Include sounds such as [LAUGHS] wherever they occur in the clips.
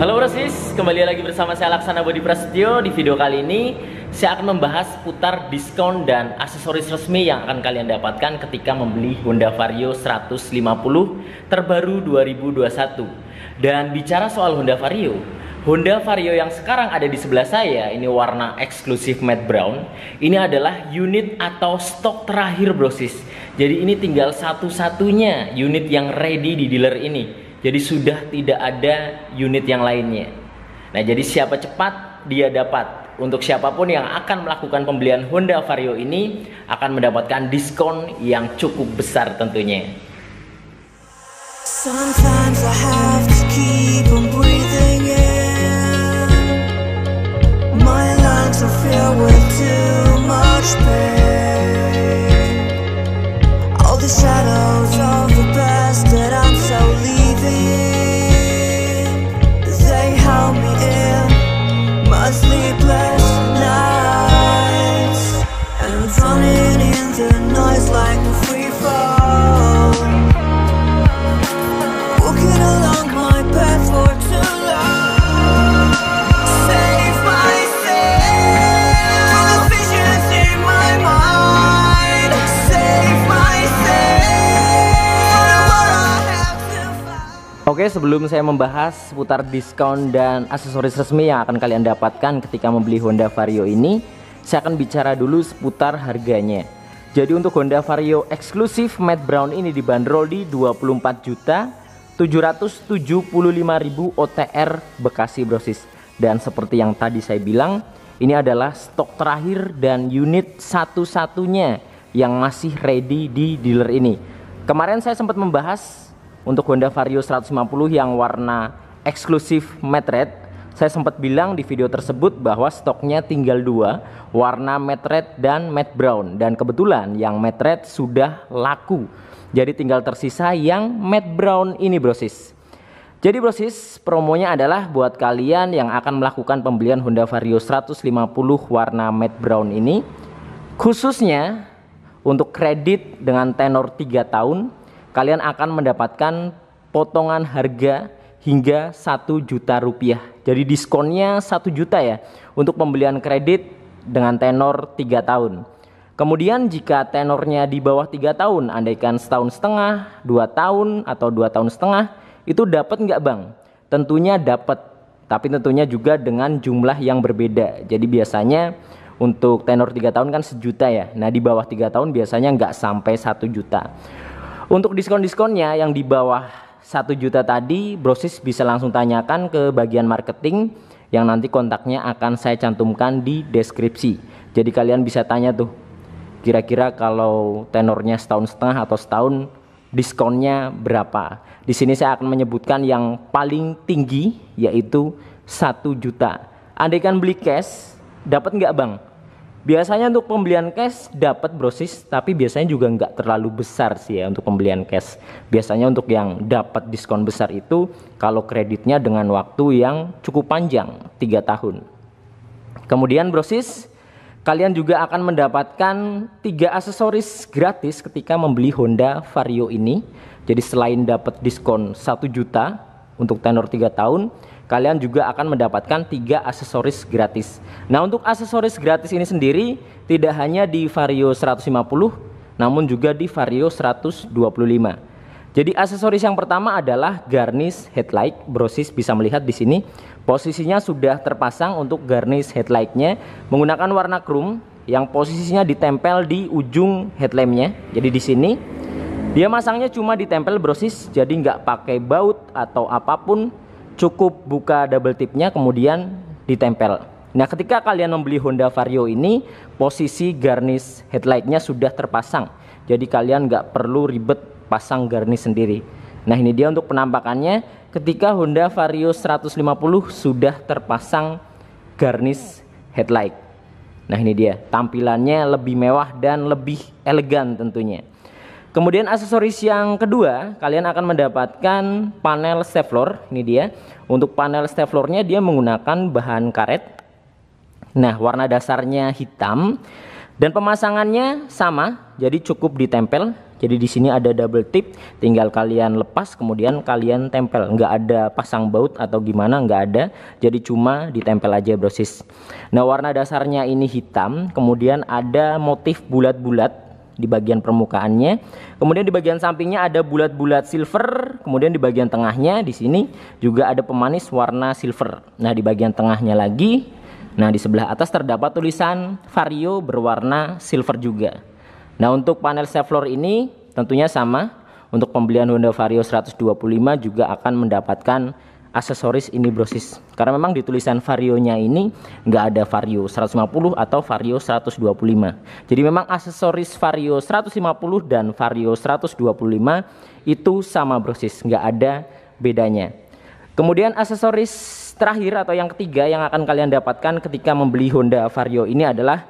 Halo Brosis, kembali lagi bersama saya Laksana Budi Prasetyo Di video kali ini, saya akan membahas putar diskon dan aksesoris resmi yang akan kalian dapatkan ketika membeli Honda Vario 150 terbaru 2021 Dan bicara soal Honda Vario, Honda Vario yang sekarang ada di sebelah saya, ini warna eksklusif matte brown, ini adalah unit atau stok terakhir Brosis Jadi ini tinggal satu-satunya unit yang ready di dealer ini jadi sudah tidak ada unit yang lainnya. Nah, jadi siapa cepat dia dapat. Untuk siapapun yang akan melakukan pembelian Honda Vario ini akan mendapatkan diskon yang cukup besar tentunya. Sometimes I have to keep Oke, sebelum saya membahas seputar diskon dan aksesoris resmi yang akan kalian dapatkan ketika membeli Honda Vario ini, saya akan bicara dulu seputar harganya. Jadi untuk Honda Vario eksklusif matte brown ini dibanderol di 24.775.000 juta OTR Bekasi Brosis. Dan seperti yang tadi saya bilang, ini adalah stok terakhir dan unit satu-satunya yang masih ready di dealer ini. Kemarin saya sempat membahas untuk Honda Vario 150 yang warna eksklusif matte red saya sempat bilang di video tersebut bahwa stoknya tinggal dua warna matte red dan matte brown dan kebetulan yang matte red sudah laku jadi tinggal tersisa yang matte brown ini brosis jadi brosis promonya adalah buat kalian yang akan melakukan pembelian Honda Vario 150 warna matte brown ini khususnya untuk kredit dengan tenor 3 tahun kalian akan mendapatkan potongan harga hingga satu juta rupiah. Jadi diskonnya satu juta ya untuk pembelian kredit dengan tenor 3 tahun. Kemudian jika tenornya di bawah tiga tahun, andaikan setahun setengah, dua tahun atau dua tahun setengah, itu dapat nggak bang? Tentunya dapat, tapi tentunya juga dengan jumlah yang berbeda. Jadi biasanya untuk tenor 3 tahun kan sejuta ya. Nah di bawah tiga tahun biasanya nggak sampai satu juta. Untuk diskon-diskonnya yang di bawah satu juta tadi, Brosis bisa langsung tanyakan ke bagian marketing yang nanti kontaknya akan saya cantumkan di deskripsi. Jadi kalian bisa tanya tuh, kira-kira kalau tenornya setahun setengah atau setahun diskonnya berapa. Di sini saya akan menyebutkan yang paling tinggi yaitu satu juta. Andaikan beli cash, dapat nggak bang? Biasanya untuk pembelian cash dapat brosis, tapi biasanya juga nggak terlalu besar sih ya untuk pembelian cash. Biasanya untuk yang dapat diskon besar itu kalau kreditnya dengan waktu yang cukup panjang, 3 tahun. Kemudian brosis, kalian juga akan mendapatkan tiga aksesoris gratis ketika membeli Honda Vario ini. Jadi selain dapat diskon 1 juta untuk tenor 3 tahun, kalian juga akan mendapatkan tiga aksesoris gratis. Nah, untuk aksesoris gratis ini sendiri tidak hanya di Vario 150 namun juga di Vario 125. Jadi aksesoris yang pertama adalah garnish headlight. Brosis bisa melihat di sini posisinya sudah terpasang untuk garnish headlightnya menggunakan warna chrome yang posisinya ditempel di ujung headlampnya. Jadi di sini dia masangnya cuma ditempel brosis, jadi nggak pakai baut atau apapun cukup buka double tipnya kemudian ditempel. Nah, ketika kalian membeli Honda Vario ini, posisi garnish headlightnya sudah terpasang. Jadi kalian nggak perlu ribet pasang garnish sendiri. Nah, ini dia untuk penampakannya ketika Honda Vario 150 sudah terpasang garnish headlight. Nah, ini dia. Tampilannya lebih mewah dan lebih elegan tentunya. Kemudian aksesoris yang kedua, kalian akan mendapatkan panel floor. Ini dia. Untuk panel floor-nya dia menggunakan bahan karet. Nah, warna dasarnya hitam dan pemasangannya sama, jadi cukup ditempel. Jadi di sini ada double tip, tinggal kalian lepas kemudian kalian tempel. Nggak ada pasang baut atau gimana, nggak ada. Jadi cuma ditempel aja brosis. Nah warna dasarnya ini hitam, kemudian ada motif bulat-bulat di bagian permukaannya. Kemudian di bagian sampingnya ada bulat-bulat silver, kemudian di bagian tengahnya di sini juga ada pemanis warna silver. Nah, di bagian tengahnya lagi, nah di sebelah atas terdapat tulisan Vario berwarna silver juga. Nah, untuk panel self ini tentunya sama. Untuk pembelian Honda Vario 125 juga akan mendapatkan aksesoris ini brosis karena memang di tulisan varionya ini nggak ada vario 150 atau vario 125 jadi memang aksesoris vario 150 dan vario 125 itu sama brosis nggak ada bedanya kemudian aksesoris terakhir atau yang ketiga yang akan kalian dapatkan ketika membeli Honda Vario ini adalah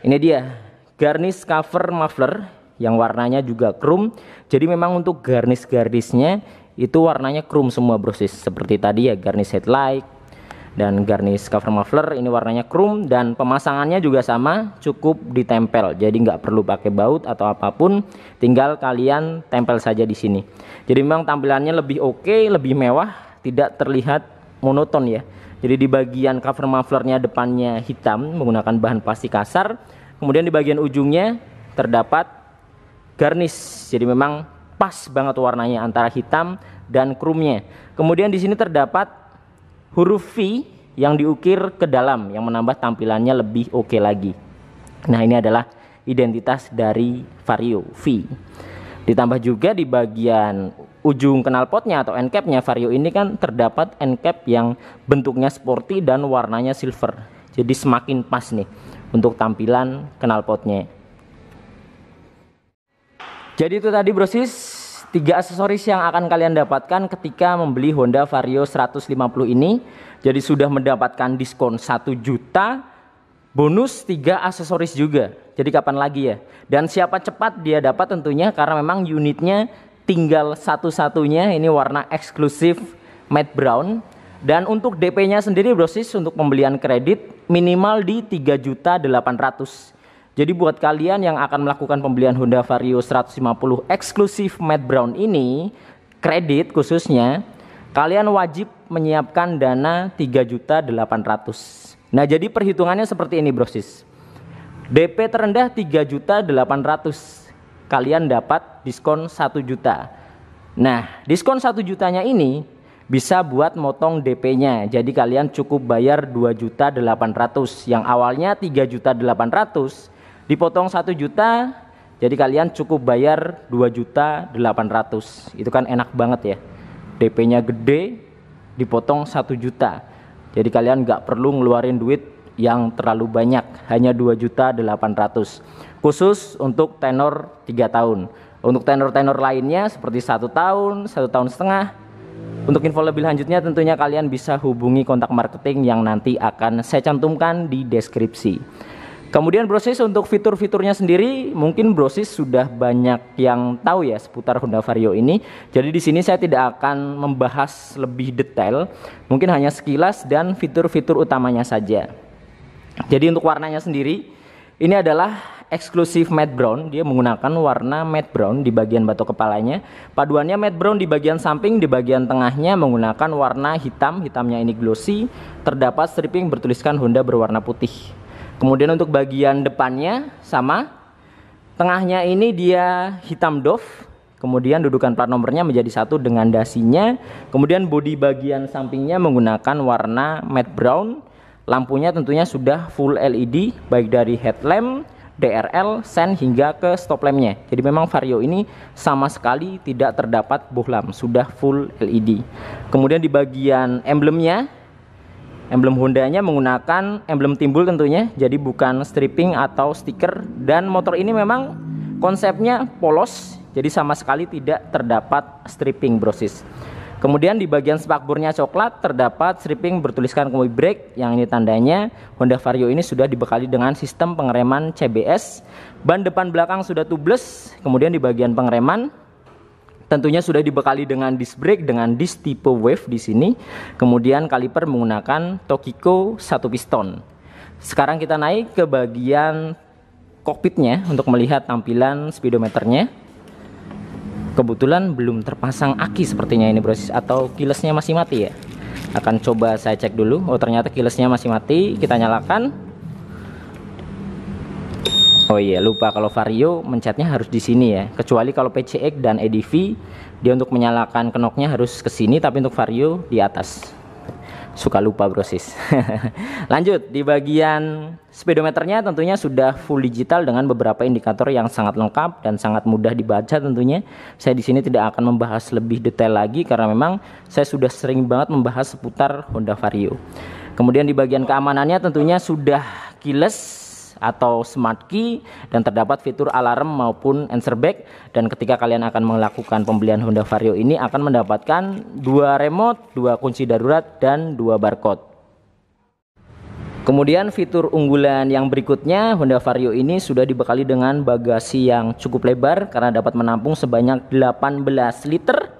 ini dia garnish cover muffler yang warnanya juga chrome jadi memang untuk garnish-garnishnya itu warnanya chrome semua bro sis seperti tadi ya garnish headlight dan garnish cover muffler ini warnanya chrome dan pemasangannya juga sama cukup ditempel jadi nggak perlu pakai baut atau apapun tinggal kalian tempel saja di sini jadi memang tampilannya lebih oke okay, lebih mewah tidak terlihat monoton ya jadi di bagian cover mufflernya depannya hitam menggunakan bahan plastik kasar kemudian di bagian ujungnya terdapat garnish jadi memang pas banget warnanya antara hitam dan krumnya. Kemudian di sini terdapat huruf V yang diukir ke dalam yang menambah tampilannya lebih oke okay lagi. Nah, ini adalah identitas dari Vario V. Ditambah juga di bagian ujung knalpotnya atau end capnya Vario ini kan terdapat end cap yang bentuknya sporty dan warnanya silver. Jadi semakin pas nih untuk tampilan knalpotnya. Jadi itu tadi brosis tiga aksesoris yang akan kalian dapatkan ketika membeli Honda Vario 150 ini. Jadi sudah mendapatkan diskon 1 juta bonus tiga aksesoris juga. Jadi kapan lagi ya? Dan siapa cepat dia dapat tentunya karena memang unitnya tinggal satu-satunya ini warna eksklusif matte brown dan untuk DP-nya sendiri brosis untuk pembelian kredit minimal di 3.800. Jadi buat kalian yang akan melakukan pembelian Honda Vario 150 eksklusif matte brown ini, kredit khususnya, kalian wajib menyiapkan dana 3.800. Nah, jadi perhitungannya seperti ini, Brosis. DP terendah 3.800. Kalian dapat diskon 1 juta. Nah, diskon 1 jutanya ini bisa buat motong DP-nya. Jadi kalian cukup bayar 2.800 yang awalnya 3.800 dipotong satu juta jadi kalian cukup bayar 2 juta 800 itu kan enak banget ya DP nya gede dipotong satu juta jadi kalian nggak perlu ngeluarin duit yang terlalu banyak hanya 2 juta 800 khusus untuk tenor 3 tahun untuk tenor-tenor lainnya seperti satu tahun satu tahun setengah untuk info lebih lanjutnya tentunya kalian bisa hubungi kontak marketing yang nanti akan saya cantumkan di deskripsi. Kemudian brosis untuk fitur-fiturnya sendiri mungkin brosis sudah banyak yang tahu ya seputar Honda Vario ini. Jadi di sini saya tidak akan membahas lebih detail, mungkin hanya sekilas dan fitur-fitur utamanya saja. Jadi untuk warnanya sendiri ini adalah eksklusif matte brown. Dia menggunakan warna matte brown di bagian batok kepalanya. Paduannya matte brown di bagian samping, di bagian tengahnya menggunakan warna hitam. Hitamnya ini glossy. Terdapat stripping bertuliskan Honda berwarna putih. Kemudian untuk bagian depannya sama. Tengahnya ini dia hitam doff. Kemudian dudukan plat nomornya menjadi satu dengan dasinya. Kemudian bodi bagian sampingnya menggunakan warna matte brown. Lampunya tentunya sudah full LED baik dari headlamp, DRL, sen hingga ke stop lampnya. Jadi memang Vario ini sama sekali tidak terdapat bohlam, sudah full LED. Kemudian di bagian emblemnya Emblem Hondanya menggunakan emblem timbul tentunya, jadi bukan stripping atau stiker dan motor ini memang konsepnya polos, jadi sama sekali tidak terdapat stripping brosis. Kemudian di bagian spakbornya coklat terdapat stripping bertuliskan Kombi Brake yang ini tandanya Honda Vario ini sudah dibekali dengan sistem pengereman CBS. Ban depan belakang sudah tubeless. Kemudian di bagian pengereman Tentunya sudah dibekali dengan disc brake dengan disc tipe wave di sini. Kemudian kaliper menggunakan Tokiko satu piston. Sekarang kita naik ke bagian kokpitnya untuk melihat tampilan speedometernya. Kebetulan belum terpasang aki sepertinya ini brosis atau kilesnya masih mati ya. Akan coba saya cek dulu. Oh ternyata kilesnya masih mati. Kita nyalakan. Oh iya, lupa kalau vario mencetnya harus di sini ya. Kecuali kalau PCX dan EDV, dia untuk menyalakan kenoknya harus ke sini tapi untuk vario di atas. Suka lupa brosis. [LAUGHS] Lanjut di bagian speedometernya tentunya sudah full digital dengan beberapa indikator yang sangat lengkap dan sangat mudah dibaca tentunya. Saya di sini tidak akan membahas lebih detail lagi karena memang saya sudah sering banget membahas seputar Honda Vario. Kemudian di bagian keamanannya tentunya sudah keyless atau smart key dan terdapat fitur alarm maupun answer back dan ketika kalian akan melakukan pembelian Honda Vario ini akan mendapatkan dua remote, dua kunci darurat dan dua barcode. Kemudian fitur unggulan yang berikutnya Honda Vario ini sudah dibekali dengan bagasi yang cukup lebar karena dapat menampung sebanyak 18 liter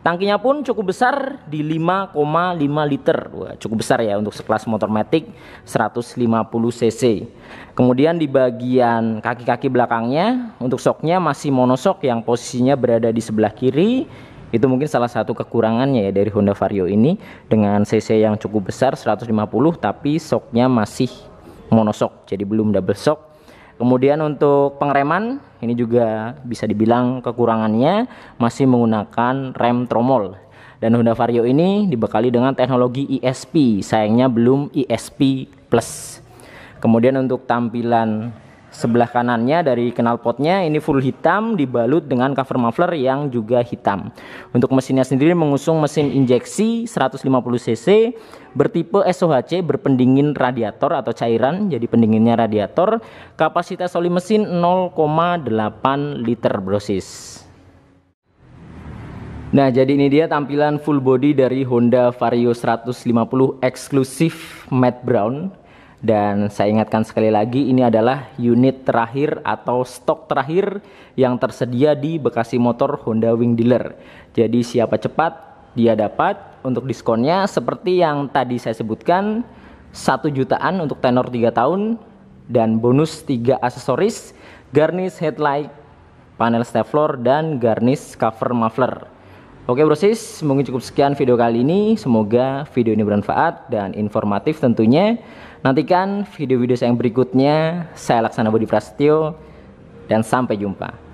Tangkinya pun cukup besar di 5,5 liter. Wah, cukup besar ya untuk sekelas motor matic 150 cc. Kemudian di bagian kaki-kaki belakangnya untuk soknya masih monosok yang posisinya berada di sebelah kiri. Itu mungkin salah satu kekurangannya ya dari Honda Vario ini dengan cc yang cukup besar 150 tapi soknya masih monosok. Jadi belum double shock Kemudian untuk pengereman ini juga bisa dibilang kekurangannya masih menggunakan rem tromol dan Honda Vario ini dibekali dengan teknologi ESP sayangnya belum ESP plus kemudian untuk tampilan Sebelah kanannya dari knalpotnya ini full hitam dibalut dengan cover muffler yang juga hitam. Untuk mesinnya sendiri mengusung mesin injeksi 150 cc bertipe SOHC berpendingin radiator atau cairan jadi pendinginnya radiator kapasitas oli mesin 0,8 liter brosis. Nah, jadi ini dia tampilan full body dari Honda Vario 150 eksklusif matte brown dan saya ingatkan sekali lagi ini adalah unit terakhir atau stok terakhir yang tersedia di Bekasi Motor Honda Wing Dealer. Jadi siapa cepat dia dapat untuk diskonnya seperti yang tadi saya sebutkan satu jutaan untuk tenor 3 tahun dan bonus 3 aksesoris garnish headlight, panel floor, dan garnish cover muffler. Oke bro sis, mungkin cukup sekian video kali ini. Semoga video ini bermanfaat dan informatif tentunya. Nantikan video-video saya yang berikutnya. Saya Laksana Budi Prasetyo dan sampai jumpa.